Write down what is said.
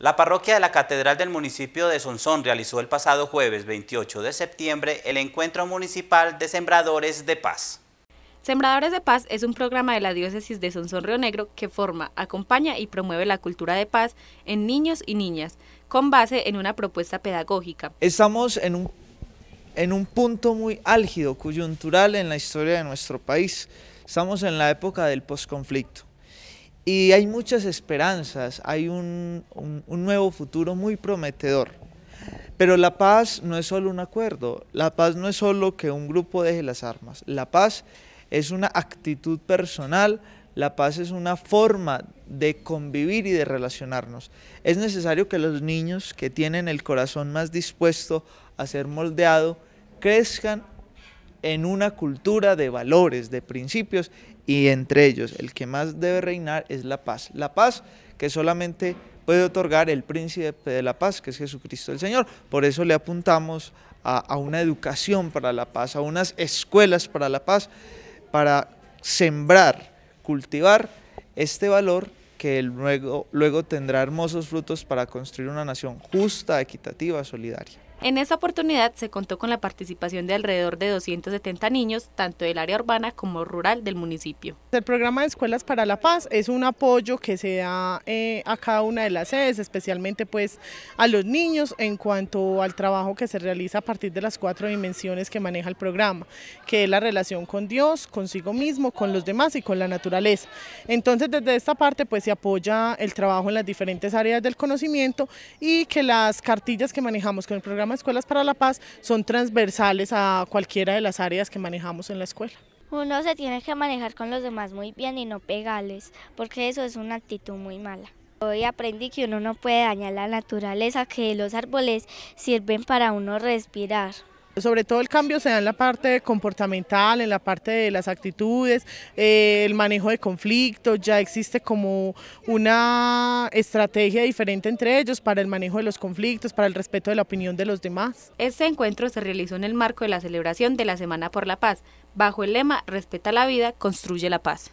La parroquia de la Catedral del municipio de Sonsón realizó el pasado jueves 28 de septiembre el encuentro municipal de Sembradores de Paz. Sembradores de Paz es un programa de la diócesis de Sonsón Río Negro que forma, acompaña y promueve la cultura de paz en niños y niñas, con base en una propuesta pedagógica. Estamos en un, en un punto muy álgido, coyuntural en la historia de nuestro país. Estamos en la época del posconflicto y hay muchas esperanzas, hay un, nuevo futuro muy prometedor. Pero la paz no es solo un acuerdo, la paz no es solo que un grupo deje las armas, la paz es una actitud personal, la paz es una forma de convivir y de relacionarnos. Es necesario que los niños que tienen el corazón más dispuesto a ser moldeado crezcan en una cultura de valores, de principios y entre ellos el que más debe reinar es la paz. La paz que solamente puede otorgar el príncipe de la paz, que es Jesucristo el Señor. Por eso le apuntamos a, una educación para la paz, a unas escuelas para la paz, para sembrar, cultivar este valor que luego, luego tendrá hermosos frutos para construir una nación justa, equitativa, solidaria. En esta oportunidad se contó con la participación de alrededor de 270 niños, tanto del área urbana como rural del municipio. El programa de Escuelas para la Paz es un apoyo que se da eh, a cada una de las sedes, especialmente pues a los niños en cuanto al trabajo que se realiza a partir de las cuatro dimensiones que maneja el programa, que es la relación con Dios, consigo mismo, con los demás y con la naturaleza. Entonces desde esta parte pues se apoya el trabajo en las diferentes áreas del conocimiento y que las cartillas que manejamos con el programa Escuelas para la Paz son transversales a cualquiera de las áreas que manejamos en la escuela. Uno se tiene que manejar con los demás muy bien y no pegarles, porque eso es una actitud muy mala. Hoy aprendí que uno no puede dañar la naturaleza, que los árboles sirven para uno respirar. Sobre todo el cambio se da en la parte comportamental, en la parte de las actitudes, eh, el manejo de conflictos, ya existe como una estrategia diferente entre ellos para el manejo de los conflictos, para el respeto de la opinión de los demás. Este encuentro se realizó en el marco de la celebración de la Semana por la Paz, bajo el lema Respeta la vida, construye la paz.